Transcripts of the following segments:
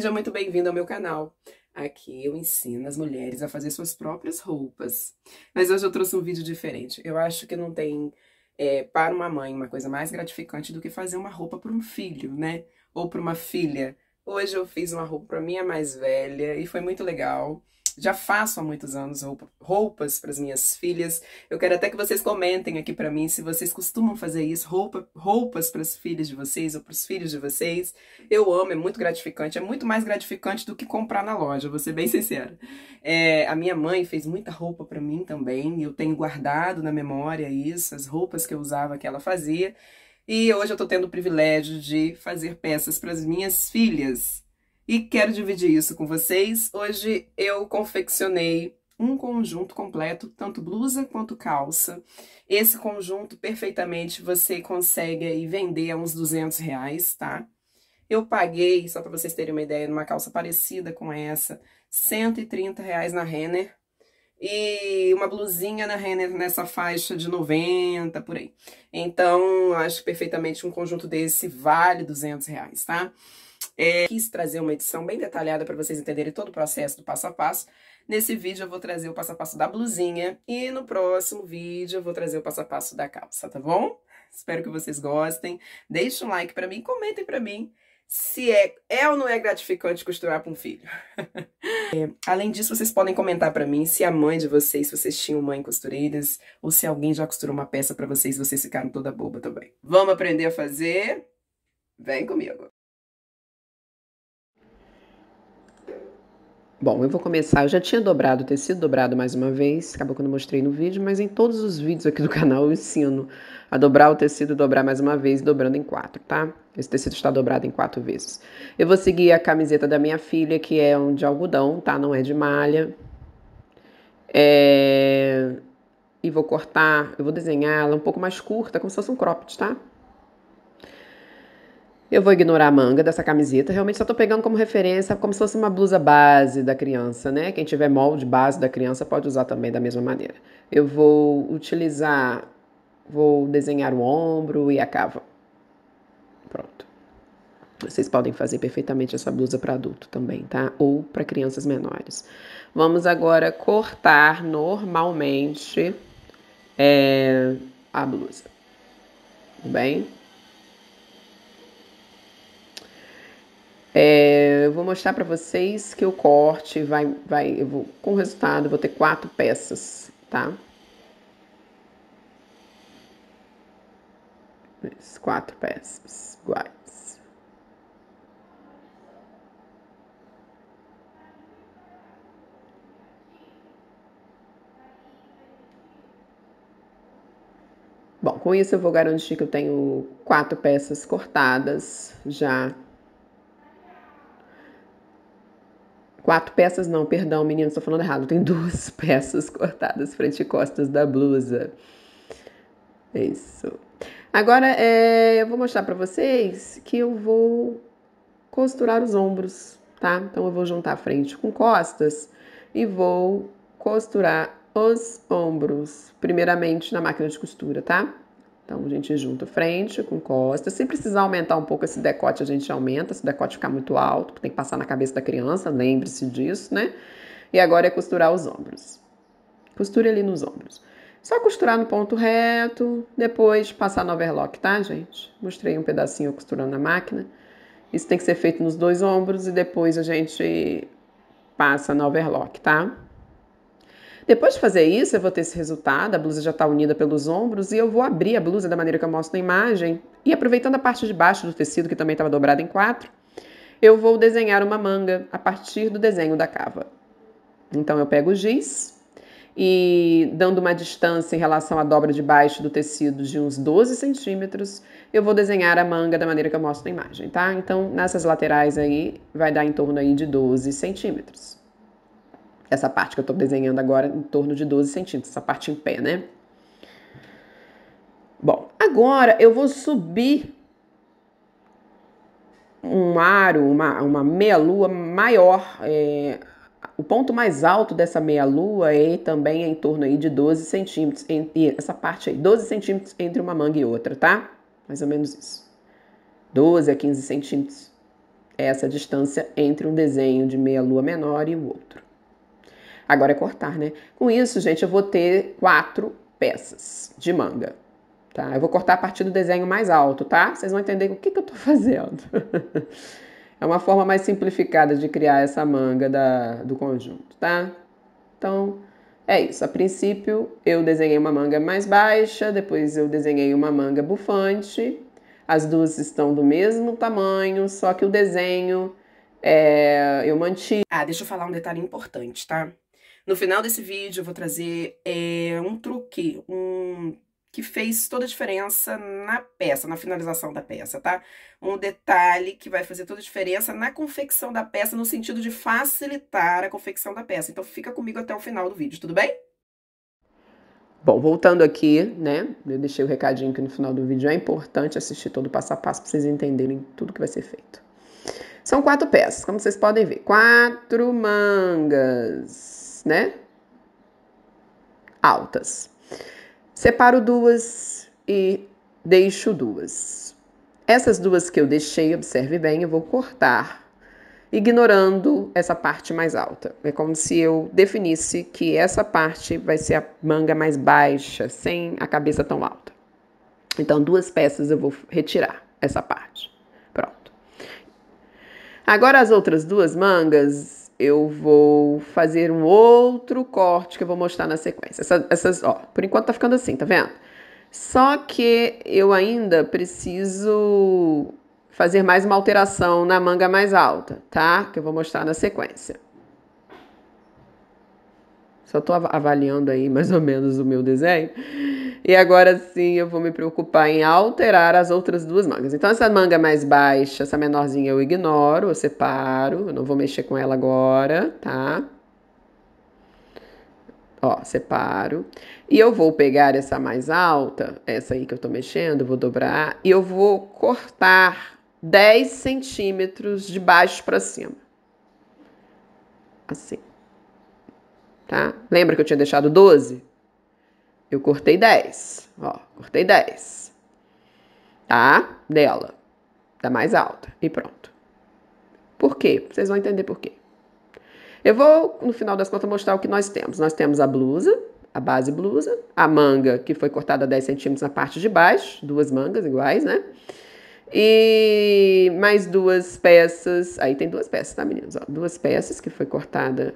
Seja muito bem-vindo ao meu canal. Aqui eu ensino as mulheres a fazer suas próprias roupas. Mas hoje eu trouxe um vídeo diferente. Eu acho que não tem, é, para uma mãe, uma coisa mais gratificante do que fazer uma roupa para um filho, né? Ou para uma filha. Hoje eu fiz uma roupa para minha mais velha e foi muito legal já faço há muitos anos roupas para as minhas filhas. Eu quero até que vocês comentem aqui para mim se vocês costumam fazer isso, roupa, roupas para as filhas de vocês ou para os filhos de vocês. Eu amo, é muito gratificante, é muito mais gratificante do que comprar na loja, vou ser bem sincera. É, a minha mãe fez muita roupa para mim também, eu tenho guardado na memória isso, as roupas que eu usava que ela fazia. E hoje eu estou tendo o privilégio de fazer peças para as minhas filhas e quero dividir isso com vocês. Hoje eu confeccionei um conjunto completo, tanto blusa quanto calça. Esse conjunto, perfeitamente, você consegue aí vender a uns 200 reais, tá? Eu paguei, só para vocês terem uma ideia, numa calça parecida com essa, 130 reais na Renner. E uma blusinha na Renner nessa faixa de 90, por aí. Então, acho que perfeitamente um conjunto desse vale 200 reais, tá? É, quis trazer uma edição bem detalhada para vocês entenderem todo o processo do passo a passo. Nesse vídeo eu vou trazer o passo a passo da blusinha e no próximo vídeo eu vou trazer o passo a passo da calça, tá bom? Espero que vocês gostem. Deixem um like para mim, comentem para mim se é, é ou não é gratificante costurar para um filho. é, além disso, vocês podem comentar para mim se a mãe de vocês, se vocês tinham mãe costureiras, ou se alguém já costurou uma peça para vocês e vocês ficaram toda boba também. Vamos aprender a fazer? Vem comigo! Bom, eu vou começar. Eu já tinha dobrado o tecido, dobrado mais uma vez, acabou que eu não mostrei no vídeo, mas em todos os vídeos aqui do canal eu ensino a dobrar o tecido, dobrar mais uma vez, dobrando em quatro, tá? Esse tecido está dobrado em quatro vezes. Eu vou seguir a camiseta da minha filha, que é um de algodão, tá? Não é de malha. É... E vou cortar, eu vou desenhar ela um pouco mais curta, como se fosse um cropped, tá? Eu vou ignorar a manga dessa camiseta, realmente só tô pegando como referência, como se fosse uma blusa base da criança, né? Quem tiver molde base da criança pode usar também da mesma maneira. Eu vou utilizar, vou desenhar o ombro e a cava. Pronto. Vocês podem fazer perfeitamente essa blusa para adulto também, tá? Ou para crianças menores. Vamos agora cortar normalmente é, a blusa. Tudo bem? É, eu vou mostrar para vocês que o corte vai, vai eu vou, com o resultado, vou ter quatro peças, tá? quatro peças iguais. Bom, com isso eu vou garantir que eu tenho quatro peças cortadas já Quatro peças, não, perdão, menino, estou falando errado. Tem duas peças cortadas, frente e costas da blusa. É isso. Agora, é, eu vou mostrar para vocês que eu vou costurar os ombros, tá? Então, eu vou juntar frente com costas e vou costurar os ombros, primeiramente na máquina de costura, tá? Então a gente junta frente com costas. Se precisar aumentar um pouco esse decote, a gente aumenta. Se o decote ficar muito alto, tem que passar na cabeça da criança, lembre-se disso, né? E agora é costurar os ombros. Costure ali nos ombros. Só costurar no ponto reto, depois passar no overlock, tá, gente? Mostrei um pedacinho costurando na máquina. Isso tem que ser feito nos dois ombros e depois a gente passa no overlock, tá? Depois de fazer isso, eu vou ter esse resultado, a blusa já está unida pelos ombros e eu vou abrir a blusa da maneira que eu mostro na imagem e aproveitando a parte de baixo do tecido que também estava dobrada em quatro, eu vou desenhar uma manga a partir do desenho da cava. Então eu pego o giz e dando uma distância em relação à dobra de baixo do tecido de uns 12 centímetros, eu vou desenhar a manga da maneira que eu mostro na imagem, tá? Então, nessas laterais aí, vai dar em torno aí de 12 centímetros essa parte que eu tô desenhando agora em torno de 12 centímetros, essa parte em pé, né? Bom, agora eu vou subir um aro, uma, uma meia-lua maior. É, o ponto mais alto dessa meia-lua é também é em torno aí de 12 centímetros. essa parte aí, 12 centímetros entre uma manga e outra, tá? Mais ou menos isso. 12 a 15 centímetros. É essa distância entre um desenho de meia-lua menor e o outro. Agora é cortar, né? Com isso, gente, eu vou ter quatro peças de manga, tá? Eu vou cortar a partir do desenho mais alto, tá? Vocês vão entender o que, que eu tô fazendo. é uma forma mais simplificada de criar essa manga da, do conjunto, tá? Então, é isso. A princípio, eu desenhei uma manga mais baixa, depois eu desenhei uma manga bufante. As duas estão do mesmo tamanho, só que o desenho é, eu manti. Ah, deixa eu falar um detalhe importante, tá? No final desse vídeo eu vou trazer é, um truque, um que fez toda a diferença na peça, na finalização da peça, tá? Um detalhe que vai fazer toda a diferença na confecção da peça, no sentido de facilitar a confecção da peça. Então fica comigo até o final do vídeo, tudo bem? Bom, voltando aqui, né? Eu deixei o recadinho que no final do vídeo é importante assistir todo o passo a passo para vocês entenderem tudo que vai ser feito. São quatro peças, como vocês podem ver. Quatro mangas né? Altas. Separo duas e deixo duas. Essas duas que eu deixei, observe bem, eu vou cortar, ignorando essa parte mais alta. É como se eu definisse que essa parte vai ser a manga mais baixa, sem a cabeça tão alta. Então, duas peças eu vou retirar essa parte. Pronto. Agora, as outras duas mangas, eu vou fazer um outro corte que eu vou mostrar na sequência. essas, ó, por enquanto tá ficando assim, tá vendo? Só que eu ainda preciso fazer mais uma alteração na manga mais alta, tá? Que eu vou mostrar na sequência. Só estou avaliando aí mais ou menos o meu desenho. E agora sim eu vou me preocupar em alterar as outras duas mangas. Então, essa manga mais baixa, essa menorzinha eu ignoro, eu separo, eu não vou mexer com ela agora, tá? Ó, separo. E eu vou pegar essa mais alta, essa aí que eu tô mexendo, vou dobrar, e eu vou cortar 10 centímetros de baixo para cima. Assim tá? Lembra que eu tinha deixado 12? Eu cortei 10, ó, cortei 10, tá? Dela, da tá mais alta, e pronto. Por quê? Vocês vão entender por quê. Eu vou, no final das contas, mostrar o que nós temos. Nós temos a blusa, a base blusa, a manga que foi cortada 10 centímetros na parte de baixo, duas mangas iguais, né? E mais duas peças, aí tem duas peças, tá, meninas Ó, duas peças que foi cortada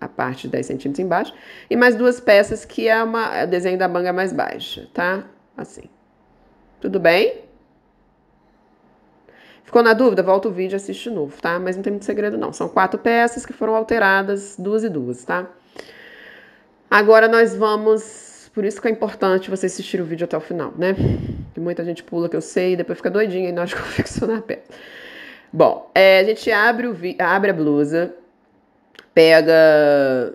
a parte de 10 centímetros embaixo, e mais duas peças que é uma, é o desenho da manga mais baixa, tá? Assim. Tudo bem? Ficou na dúvida? Volta o vídeo e assiste de novo, tá? Mas não tem muito segredo não, são quatro peças que foram alteradas, duas e duas, tá? Agora nós vamos, por isso que é importante você assistir o vídeo até o final, né? Que muita gente pula, que eu sei, e depois fica doidinha e nós confeccionar a peça. Bom, é, a gente abre, o abre a blusa, pega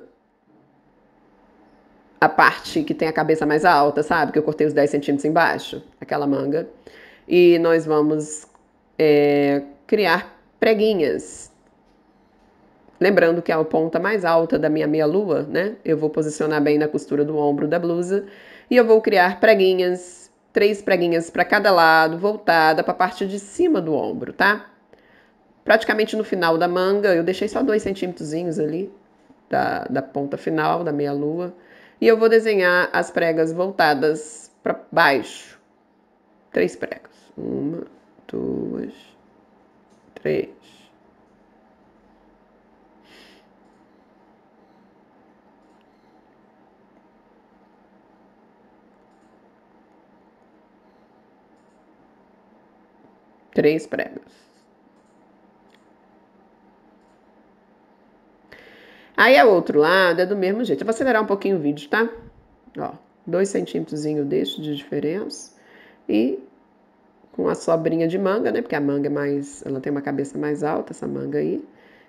a parte que tem a cabeça mais alta, sabe? Que eu cortei os 10 centímetros embaixo, aquela manga. E nós vamos é, criar preguinhas. Lembrando que é a ponta mais alta da minha meia-lua, né? Eu vou posicionar bem na costura do ombro da blusa. E eu vou criar preguinhas, três preguinhas para cada lado, voltada para a parte de cima do ombro, tá? praticamente no final da manga, eu deixei só dois centímetrozinhos ali, da, da ponta final, da meia lua. E eu vou desenhar as pregas voltadas para baixo. Três pregas. Uma, duas, três. Três pregas. Aí é outro lado, é do mesmo jeito. Eu vou acelerar um pouquinho o vídeo, tá? Ó, dois centímetros deste de diferença. E com a sobrinha de manga, né? Porque a manga é mais, ela tem uma cabeça mais alta, essa manga aí.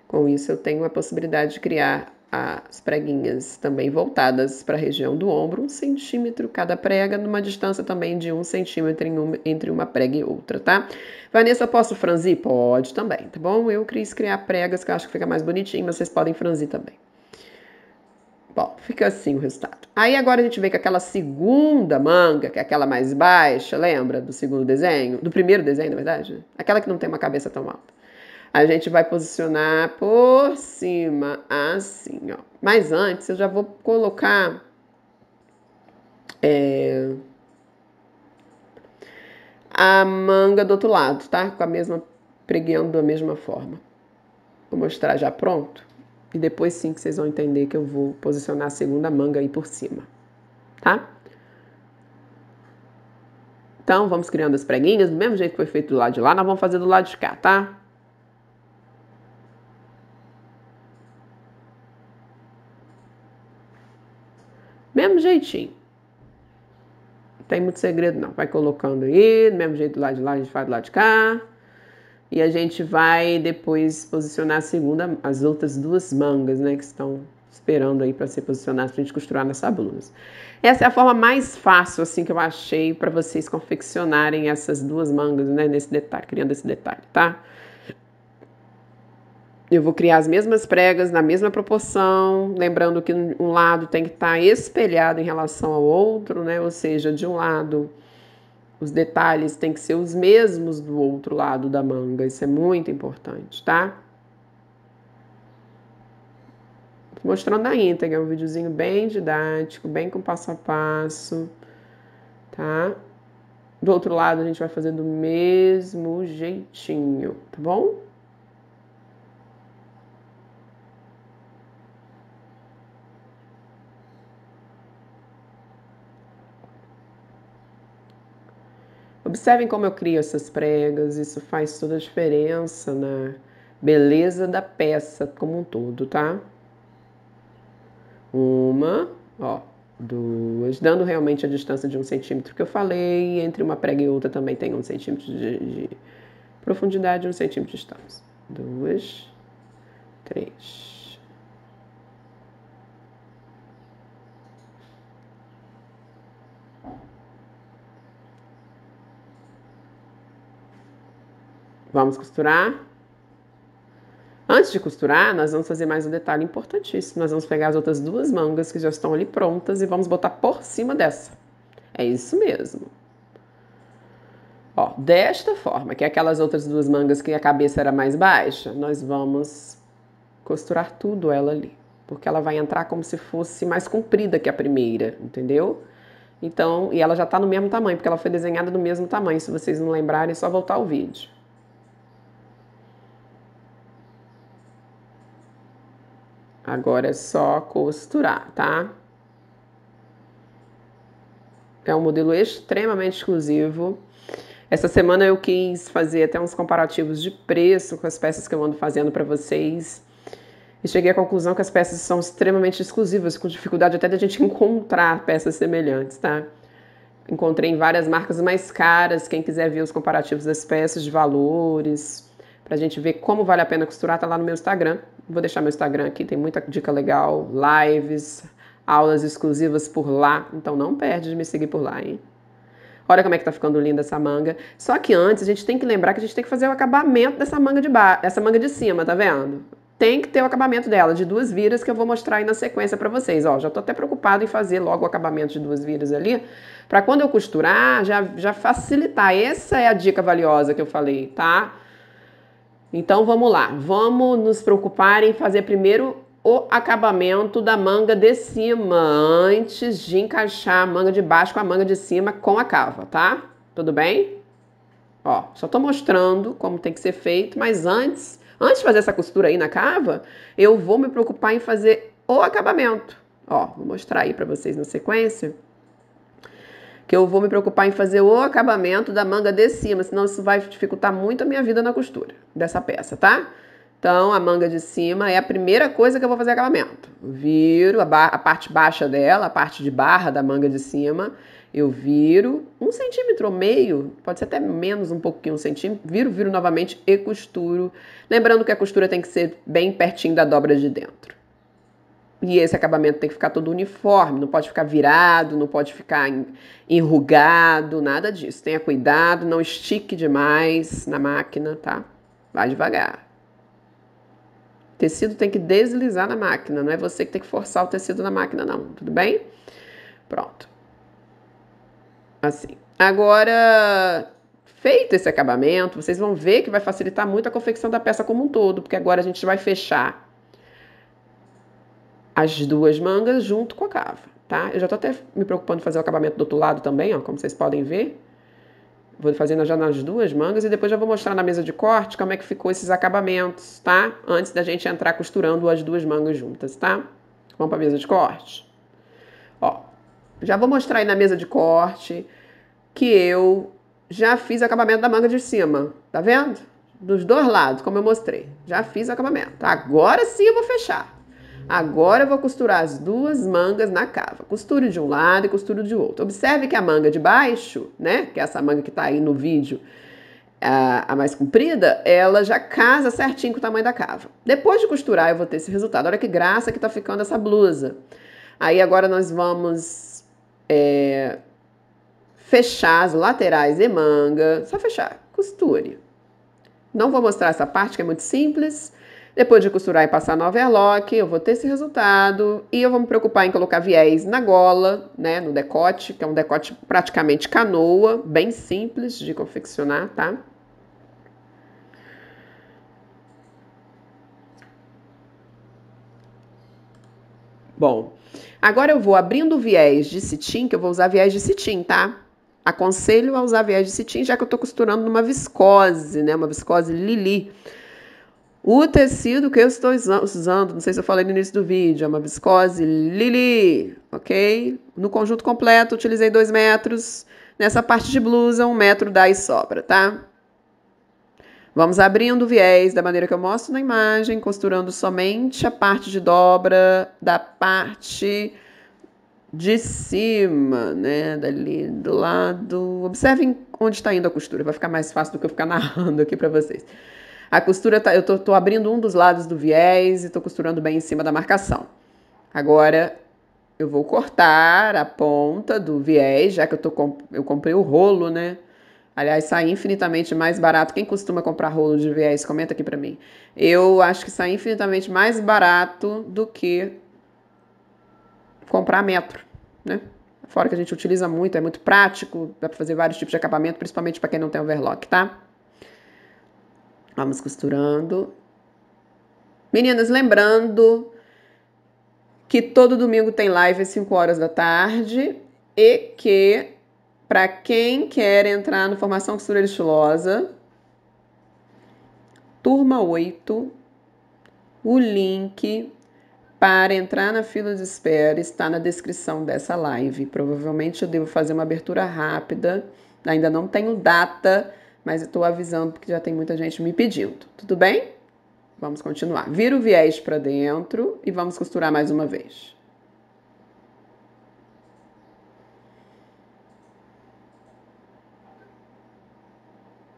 Com isso eu tenho a possibilidade de criar as preguinhas também voltadas para a região do ombro, um centímetro cada prega, numa distância também de um centímetro um, entre uma prega e outra, tá? Vanessa, posso franzir? Pode também, tá bom? Eu quis criar pregas que eu acho que fica mais bonitinho, mas vocês podem franzir também. Bom, fica assim o resultado. Aí agora a gente vem com aquela segunda manga, que é aquela mais baixa, lembra do segundo desenho? Do primeiro desenho, na verdade? Aquela que não tem uma cabeça tão alta. A gente vai posicionar por cima, assim, ó. Mas antes, eu já vou colocar... É, a manga do outro lado, tá? Com a mesma... Pregueando da mesma forma. Vou mostrar já pronto. E depois sim que vocês vão entender que eu vou posicionar a segunda manga aí por cima, tá? Então, vamos criando as preguinhas. Do mesmo jeito que foi feito do lado de lá, nós vamos fazer do lado de cá, tá? mesmo jeitinho. Não tem muito segredo, não. Vai colocando aí, do mesmo jeito do lado de lá, a gente faz do lado de cá. E a gente vai depois posicionar a segunda, as outras duas mangas, né, que estão esperando aí para ser posicionadas para a gente costurar nas blusa. Essa é a forma mais fácil, assim, que eu achei para vocês confeccionarem essas duas mangas, né, nesse detalhe, criando esse detalhe, tá? Eu vou criar as mesmas pregas na mesma proporção, lembrando que um lado tem que estar tá espelhado em relação ao outro, né? Ou seja, de um lado os detalhes têm que ser os mesmos do outro lado da manga. Isso é muito importante, tá? Mostrando a íntegra, é um videozinho bem didático, bem com passo a passo, tá? Do outro lado a gente vai fazer do mesmo jeitinho, tá bom? Observem como eu crio essas pregas, isso faz toda a diferença na beleza da peça como um todo, tá? Uma, ó, duas, dando realmente a distância de um centímetro que eu falei, entre uma prega e outra também tem um centímetro de, de profundidade e um centímetro de distância. Duas, três. Vamos costurar? Antes de costurar, nós vamos fazer mais um detalhe importantíssimo. Nós vamos pegar as outras duas mangas que já estão ali prontas e vamos botar por cima dessa. É isso mesmo. Ó, desta forma, que é aquelas outras duas mangas que a cabeça era mais baixa, nós vamos costurar tudo ela ali. Porque ela vai entrar como se fosse mais comprida que a primeira, entendeu? Então, e ela já tá no mesmo tamanho, porque ela foi desenhada do mesmo tamanho. Se vocês não lembrarem, é só voltar o vídeo. Agora é só costurar, tá? É um modelo extremamente exclusivo. Essa semana eu quis fazer até uns comparativos de preço com as peças que eu ando fazendo para vocês. E cheguei à conclusão que as peças são extremamente exclusivas, com dificuldade até da gente encontrar peças semelhantes, tá? Encontrei em várias marcas mais caras, quem quiser ver os comparativos das peças, de valores, para a gente ver como vale a pena costurar, tá lá no meu Instagram, Vou deixar meu Instagram aqui, tem muita dica legal, lives, aulas exclusivas por lá. Então não perde de me seguir por lá, hein? Olha como é que tá ficando linda essa manga. Só que antes a gente tem que lembrar que a gente tem que fazer o acabamento dessa manga de ba, essa manga de cima, tá vendo? Tem que ter o acabamento dela de duas viras que eu vou mostrar aí na sequência para vocês. Ó, já tô até preocupado em fazer logo o acabamento de duas viras ali, para quando eu costurar já já facilitar. Essa é a dica valiosa que eu falei, tá? Então vamos lá, vamos nos preocupar em fazer primeiro o acabamento da manga de cima antes de encaixar a manga de baixo com a manga de cima com a cava, tá? Tudo bem? Ó, só tô mostrando como tem que ser feito, mas antes, antes de fazer essa costura aí na cava, eu vou me preocupar em fazer o acabamento. Ó, vou mostrar aí para vocês na sequência que eu vou me preocupar em fazer o acabamento da manga de cima, senão isso vai dificultar muito a minha vida na costura dessa peça, tá? Então, a manga de cima é a primeira coisa que eu vou fazer acabamento. Viro a, a parte baixa dela, a parte de barra da manga de cima, eu viro um centímetro ou meio, pode ser até menos um pouquinho, um centímetro, viro, viro novamente e costuro. Lembrando que a costura tem que ser bem pertinho da dobra de dentro. E esse acabamento tem que ficar todo uniforme, não pode ficar virado, não pode ficar enrugado, nada disso. Tenha cuidado, não estique demais na máquina, tá? Vai devagar. O tecido tem que deslizar na máquina, não é você que tem que forçar o tecido na máquina, não, tudo bem? Pronto. Assim. Agora, feito esse acabamento, vocês vão ver que vai facilitar muito a confecção da peça como um todo, porque agora a gente vai fechar as duas mangas junto com a cava, tá? Eu já tô até me preocupando em fazer o acabamento do outro lado também, ó, como vocês podem ver. Vou fazendo já nas duas mangas e depois já vou mostrar na mesa de corte como é que ficou esses acabamentos, tá? Antes da gente entrar costurando as duas mangas juntas, tá? Vamos para a mesa de corte? Ó, já vou mostrar aí na mesa de corte que eu já fiz acabamento da manga de cima, tá vendo? Dos dois lados, como eu mostrei. Já fiz acabamento. Agora sim eu vou fechar. Agora eu vou costurar as duas mangas na cava. Costuro de um lado e costuro de outro. Observe que a manga de baixo, né, que é essa manga que tá aí no vídeo, a, a mais comprida, ela já casa certinho com o tamanho da cava. Depois de costurar eu vou ter esse resultado. Olha que graça que tá ficando essa blusa. Aí agora nós vamos é, fechar as laterais e manga. Só fechar, costure. Não vou mostrar essa parte que é muito simples. Depois de costurar e passar no overlock, eu vou ter esse resultado e eu vou me preocupar em colocar viés na gola, né, no decote, que é um decote praticamente canoa, bem simples de confeccionar, tá? Bom, agora eu vou abrindo o viés de cetim, que eu vou usar viés de cetim, tá? Aconselho a usar viés de cetim, já que eu tô costurando numa viscose, né, uma viscose lili. O tecido que eu estou usando, não sei se eu falei no início do vídeo, é uma viscose Lili, ok? No conjunto completo, utilizei 2 metros. Nessa parte de blusa, 1 um metro dá e sobra, tá? Vamos abrindo o viés da maneira que eu mostro na imagem, costurando somente a parte de dobra da parte de cima, né? Dali do lado. Observem onde está indo a costura, vai ficar mais fácil do que eu ficar narrando aqui para vocês. A costura, tá, eu tô, tô abrindo um dos lados do viés e tô costurando bem em cima da marcação. Agora, eu vou cortar a ponta do viés, já que eu, tô, eu comprei o rolo, né? Aliás, sai infinitamente mais barato. Quem costuma comprar rolo de viés, comenta aqui pra mim. Eu acho que sai infinitamente mais barato do que comprar metro, né? Fora que a gente utiliza muito, é muito prático, dá pra fazer vários tipos de acabamento, principalmente para quem não tem overlock, tá? Vamos costurando. Meninas, lembrando que todo domingo tem live às 5 horas da tarde e que para quem quer entrar no Formação Costureira Estilosa, turma 8, o link para entrar na fila de espera está na descrição dessa live. Provavelmente eu devo fazer uma abertura rápida, ainda não tenho data mas eu estou avisando porque já tem muita gente me pedindo. Tudo bem? Vamos continuar. Vira o viés para dentro e vamos costurar mais uma vez.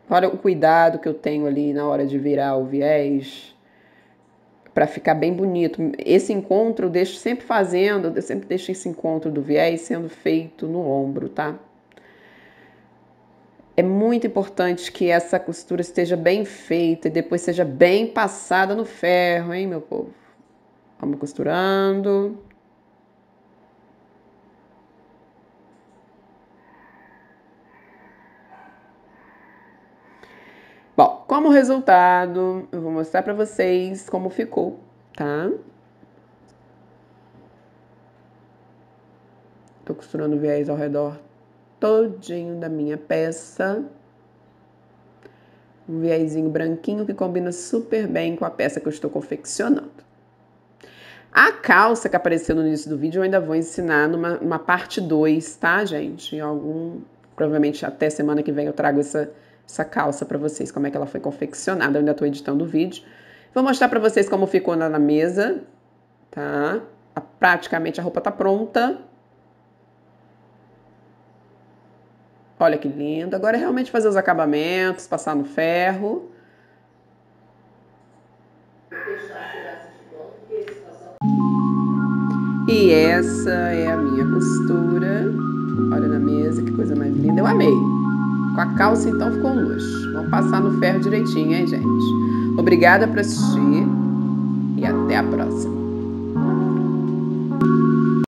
Olha o cuidado que eu tenho ali na hora de virar o viés para ficar bem bonito. Esse encontro eu deixo sempre fazendo, eu sempre deixo esse encontro do viés sendo feito no ombro, tá? É muito importante que essa costura esteja bem feita e depois seja bem passada no ferro, hein, meu povo? Vamos costurando. Bom, como resultado, eu vou mostrar para vocês como ficou, tá? Tô costurando viés ao redor todinho da minha peça. Um viésinho branquinho que combina super bem com a peça que eu estou confeccionando. A calça que apareceu no início do vídeo eu ainda vou ensinar numa, numa parte 2, tá, gente? Em algum. Provavelmente até semana que vem eu trago essa, essa calça para vocês, como é que ela foi confeccionada. Eu ainda estou editando o vídeo. Vou mostrar para vocês como ficou na, na mesa, tá? A, praticamente a roupa tá pronta. Olha que lindo. Agora é realmente fazer os acabamentos, passar no ferro. E essa é a minha costura. Olha na mesa, que coisa mais linda. Eu amei. Com a calça, então, ficou um luxo. Vamos passar no ferro direitinho, hein, gente? Obrigada por assistir e até a próxima.